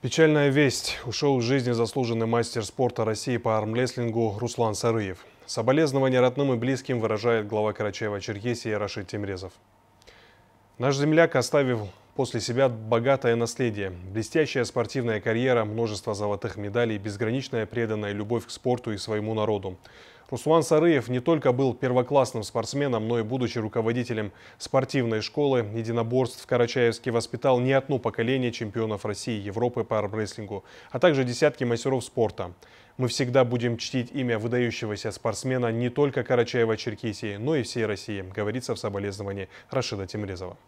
Печальная весть. Ушел из жизни заслуженный мастер спорта России по армлестлингу Руслан Сарыев. Соболезнования родным и близким выражает глава Карачаева-Черкесии Рашид Темрезов. Наш земляк оставил после себя богатое наследие, блестящая спортивная карьера, множество золотых медалей, безграничная преданная любовь к спорту и своему народу. Руслан Сарыев не только был первоклассным спортсменом, но и, будучи руководителем спортивной школы единоборств в Карачаевске, воспитал не одно поколение чемпионов России и Европы по армрестлингу, а также десятки мастеров спорта. Мы всегда будем чтить имя выдающегося спортсмена не только Карачаева-Черкесии, но и всей России, говорится в соболезновании Рашида Тимрезова.